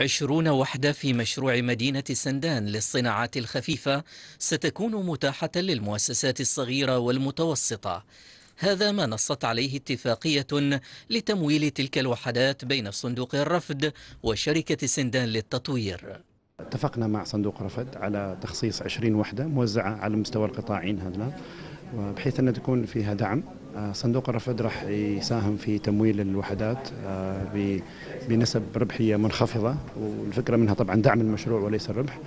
عشرون وحدة في مشروع مدينة سندان للصناعات الخفيفة ستكون متاحة للمؤسسات الصغيرة والمتوسطة هذا ما نصت عليه اتفاقية لتمويل تلك الوحدات بين صندوق الرفد وشركة سندان للتطوير اتفقنا مع صندوق رفد على تخصيص 20 وحدة موزعة على مستوى القطاعين هذا بحيث أن تكون فيها دعم آه، صندوق الرفد راح يساهم في تمويل الوحدات آه، بنسب ربحيه منخفضه والفكره منها طبعا دعم المشروع وليس الربح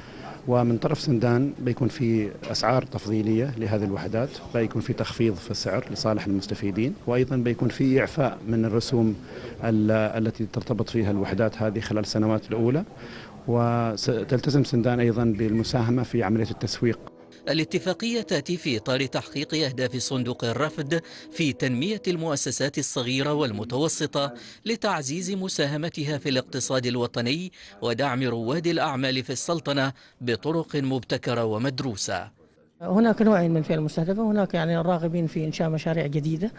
ومن طرف سندان بيكون في اسعار تفضيليه لهذه الوحدات بيكون في تخفيض في السعر لصالح المستفيدين وايضا بيكون في اعفاء من الرسوم التي ترتبط فيها الوحدات هذه خلال السنوات الاولى وتلتزم سندان ايضا بالمساهمه في عمليه التسويق الاتفاقية تأتي في إطار تحقيق أهداف صندوق الرفد في تنمية المؤسسات الصغيرة والمتوسطة لتعزيز مساهمتها في الاقتصاد الوطني ودعم رواد الأعمال في السلطنة بطرق مبتكرة ومدروسة هناك نوعين من الفئه المستهدفه، هناك يعني الراغبين في انشاء مشاريع جديده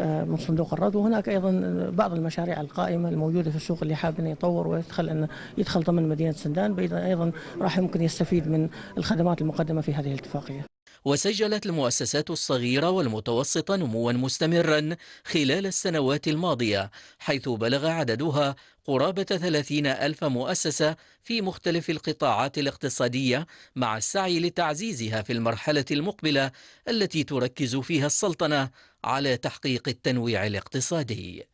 آه، من صندوق الرد، وهناك ايضا بعض المشاريع القائمه الموجوده في السوق اللي حاب انه يطور ويدخل ان يدخل ضمن مدينه سندان، ايضا راح يمكن يستفيد من الخدمات المقدمه في هذه الاتفاقيه. وسجلت المؤسسات الصغيرة والمتوسطة نموا مستمرا خلال السنوات الماضية حيث بلغ عددها قرابة 30 ألف مؤسسة في مختلف القطاعات الاقتصادية مع السعي لتعزيزها في المرحلة المقبلة التي تركز فيها السلطنة على تحقيق التنويع الاقتصادي